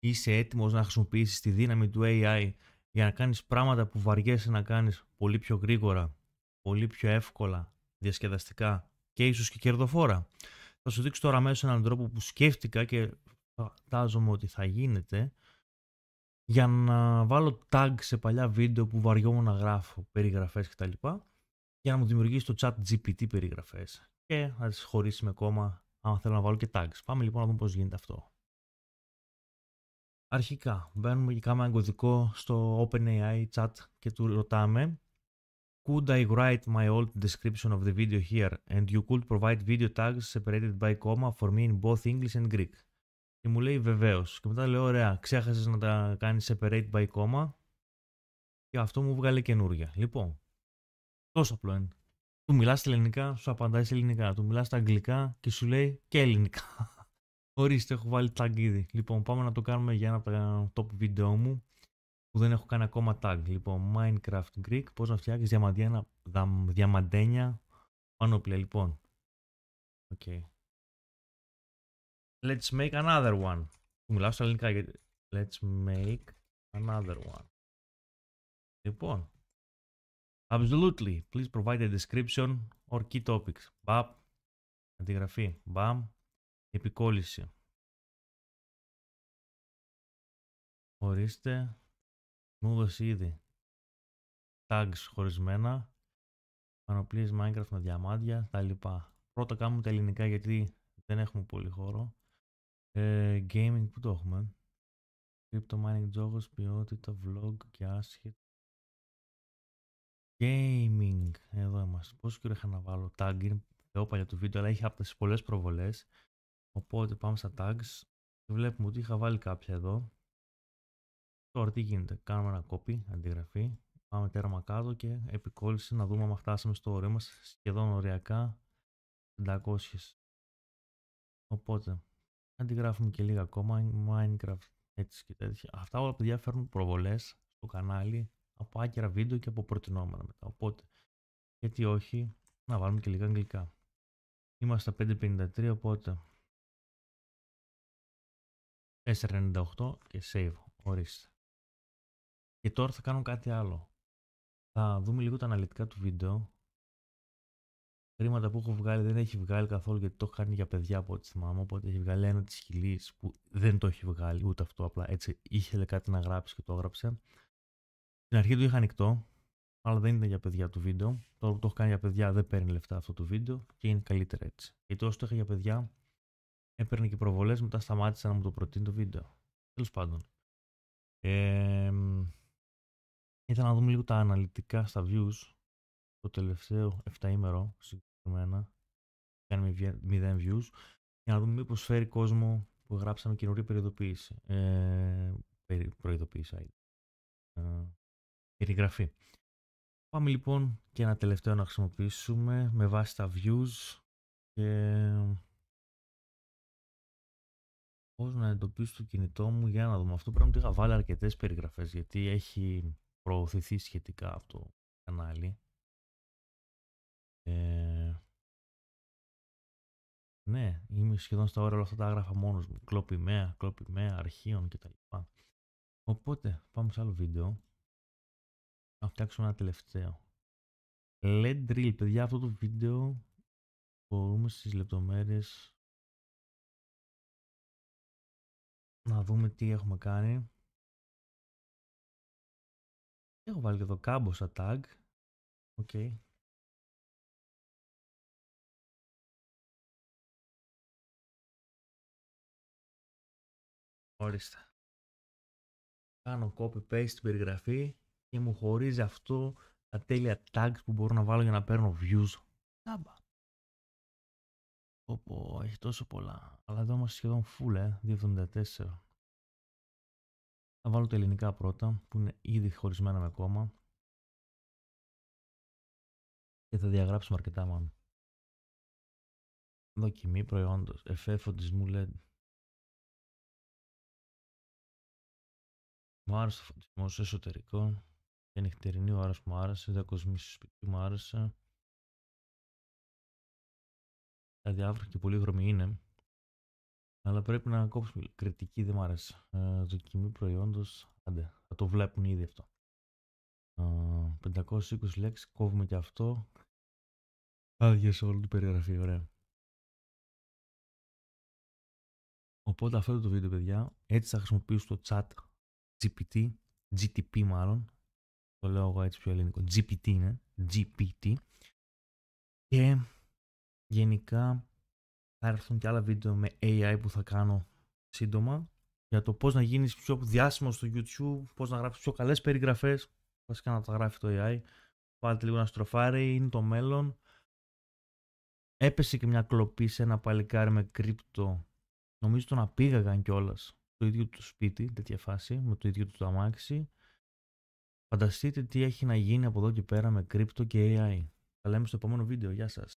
είσαι έτοιμος να χρησιμοποιήσεις τη δύναμη του AI για να κάνεις πράγματα που βαριέσαι να κάνεις πολύ πιο γρήγορα, πολύ πιο εύκολα, διασκεδαστικά και ίσως και κερδοφόρα. Θα σου δείξω τώρα μέσω έναν τρόπο που σκέφτηκα και φαντάζομαι ότι θα γίνεται για να βάλω tag σε παλιά βίντεο που βαριόμουν να γράφω περιγραφές κτλ. για να μου δημιουργήσει το chat GPT περιγραφές και να τις χωρίσει με κόμμα άμα θέλω να βάλω και tags. Πάμε λοιπόν να δούμε πώς γίνεται αυτό. Αρχικά, μπαίνουμε και κάνουμε ένα κωδικό στο OpenAI chat και του ρωτάμε Could I write my old description of the video here and you could provide video tags separated by comma for me in both English and Greek. Και μου λέει βεβαίως. Και μετά λέω: Ωραία, ξέχασες να τα κάνεις separate by comma. Και αυτό μου βγάλε καινούρια. Λοιπόν, τόσο απλό είναι. Του μιλάς ελληνικά, σου απαντάει ελληνικά. Του μιλάς στα αγγλικά και σου λέει και ελληνικά. Ορίστε, έχω βάλει tag ήδη. Λοιπόν, πάμε να το κάνουμε για ένα από τα top βίντεο μου που δεν έχω κάνει ακόμα tag. Λοιπόν, Minecraft Greek, πώς να φτιάξεις διαμαντένια, διαμαντένια πανόπλια. Λοιπόν, okay. Let's make another one. Μιλάω στα ελληνικά γιατί... Let's make another one. Λοιπόν, absolutely, please provide a description or key topics. BAM. αντιγραφή. BAM. Επικόλυση. Ορίστε, μου έδωσε ήδη tags χωρισμένα, πανοπλίες Minecraft με διαμάντια, τα λοιπά. Πρώτα κάνουμε τα ελληνικά γιατί δεν έχουμε πολύ χώρο. Ε, gaming που το έχουμε. Crypto mining jogos, ποιότητα, vlog και άσχετο. Gaming, εδώ είμαστε. Πόσο καιρό είχα να βάλω tag, είναι παλιά του βίντεο, αλλά είχε από τις πολλές προβολές. Οπότε πάμε στα tags. Βλέπουμε ότι είχα βάλει κάποια εδώ. Τώρα τι γίνεται. Κάνουμε ένα copy, αντιγραφή. Πάμε τέρμα κάτω και επικόλληση να δούμε αν φτάσαμε στο όριο μας. Σχεδόν οριακά 500. Οπότε αντιγράφουμε και λίγα ακόμα. Minecraft έτσι και τέτοια. Αυτά όλα παιδιά φέρνουν προβολές στο κανάλι από άκυρα βίντεο και από προτινόμενα μετά. Οπότε γιατί όχι να βάλουμε και λίγα αγγλικά. Είμαστε στα 5.53 οπότε 498 και save. Ορίστε. Και τώρα θα κάνω κάτι άλλο. Θα δούμε λίγο τα αναλυτικά του βίντεο. Χρήματα που έχω βγάλει δεν έχει βγάλει καθόλου γιατί το έχω κάνει για παιδιά από ό,τι θυμάμαι. Οπότε έχει βγάλει ένα της χιλής που δεν το έχει βγάλει ούτε αυτό. Απλά έτσι είχε κάτι να γράψει και το έγραψε. Στην αρχή του είχα ανοιχτό, αλλά δεν ήταν για παιδιά το βίντεο. Τώρα που το έχω κάνει για παιδιά δεν παίρνει λεφτά αυτό το βίντεο και είναι καλύτερα έτσι. Γιατί όσο το είχα για παιδιά έπαιρνε και προβολές, μετά σταμάτησε να μου το προτείνει το βίντεο. Τέλος πάντων. Ε, ήθελα να δούμε λίγο τα αναλυτικά στα views. Το τελευταίο 7 ημερό συγκεκριμένα. Κάνουμε 0 views. Για να δούμε μήπως φέρει κόσμο που γράψαμε καινούργια περιοδοποίηση. Ε, προειδοποίηση. Ε, γραφή. Πάμε λοιπόν και ένα τελευταίο να χρησιμοποιήσουμε με βάση τα views και Πώς να εντοπίσω το κινητό μου για να δούμε. Αυτό πρέπει να το είχα βάλει αρκετές περιγραφές γιατί έχει προωθηθεί σχετικά αυτό το κανάλι. Ε, ναι, είμαι σχεδόν στα όρια όλα αυτά τα άγραφα μόνος μου. Κλόπι κλοπημαία, κλόπι αρχείων κτλ. Οπότε πάμε σε άλλο βίντεο. Να φτιάξουμε ένα τελευταίο. LED drill, παιδιά, αυτό το βίντεο μπορούμε στις λεπτομέρειες Να δούμε τι έχουμε κάνει. Έχω βάλει εδώ κάμποσα tag. Οκ. Ορίστε. Κάνω copy paste στην περιγραφή και μου χωρίζει αυτό τα τέλεια tags που μπορώ να βάλω για να παίρνω views. Τάμπα. Πω πω, έχει τόσο πολλά. Αλλά εδώ είμαστε σχεδόν full, ε, 2.74. Θα βάλω τα ελληνικά πρώτα, που είναι ήδη χωρισμένα με κόμμα. Και θα διαγράψουμε αρκετά μάλλον. Δοκιμή προϊόντος, εφέ φωτισμού LED. Μου άρεσε ο φωτισμός εσωτερικό και νυχτερινή ώρα που μου άρεσε, διακοσμή στο σπίτι μου άρεσε αδιάφραγη και πολύ γρομη είναι. Αλλά πρέπει να κόψουμε. Κριτική δεν μου άρεσε. Ε, δοκιμή προϊόντος. Άντε, θα το βλέπουν ήδη αυτό. 520 ε, λέξεις, κόβουμε και αυτό. άδειες σε όλη την περιγραφή, ωραία. Οπότε αυτό το βίντεο, παιδιά, έτσι θα χρησιμοποιήσω το chat GPT, GTP μάλλον, το λέω εγώ έτσι πιο ελληνικό, GPT είναι, GPT, και γενικά θα έρθουν και άλλα βίντεο με AI που θα κάνω σύντομα για το πώς να γίνεις πιο διάσημος στο YouTube, πώς να γράφεις πιο καλές περιγραφές, βασικά να τα γράφει το AI. Βάλτε λίγο να στροφάρει, είναι το μέλλον. Έπεσε και μια κλοπή σε ένα παλικάρι με κρύπτο. Νομίζω να πήγαγαν κιόλας το ίδιο του σπίτι, τέτοια φάση, με το ίδιο του το αμάξι. Φανταστείτε τι έχει να γίνει από εδώ και πέρα με κρύπτο και AI. Θα λέμε στο επόμενο βίντεο. Γεια σας.